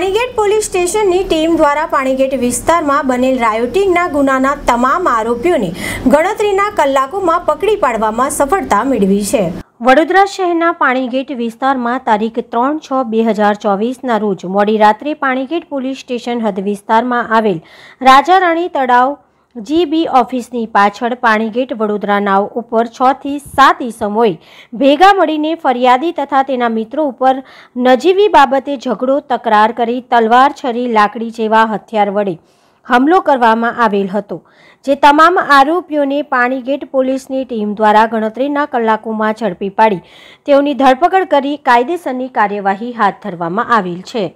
Panigate police સ્ટેશનની team દ્વારા પાણીગેટ વિસ્તારમાં બનેલ રાયોટિંગના ગુનાના તમામ આરોપીઓને ગણતરીના કલાકોમાં પકડી પાડવામાં સફળતા મેળવી છે વડોદરા શહેરના પાણીગેટ વિસ્તારમાં તારીખ ત્રણ છ બે હજાર ચોવીસના રોજ મોડી રાત્રે પાણીગેટ પોલીસ સ્ટેશન હદ વિસ્તારમાં આવેલ રાજા રાણી તળાવ જીબી ઓફિસની પાછળ પાણીગેટ વડોદરા નાવ ઉપર છ થી સાત ઈસમોએ ભેગા મળીને ફરિયાદી તથા તેના મિત્રો ઉપર નજીવી બાબતે ઝઘડો તકરાર કરી તલવાર છરી લાકડી જેવા હથિયાર વડે હુમલો કરવામાં આવેલ હતો જે તમામ આરોપીઓને પાણીગેટ પોલીસની ટીમ દ્વારા ગણતરીના કલાકોમાં ઝડપી પાડી તેઓની ધરપકડ કરી કાયદેસરની કાર્યવાહી હાથ ધરવામાં આવેલ છે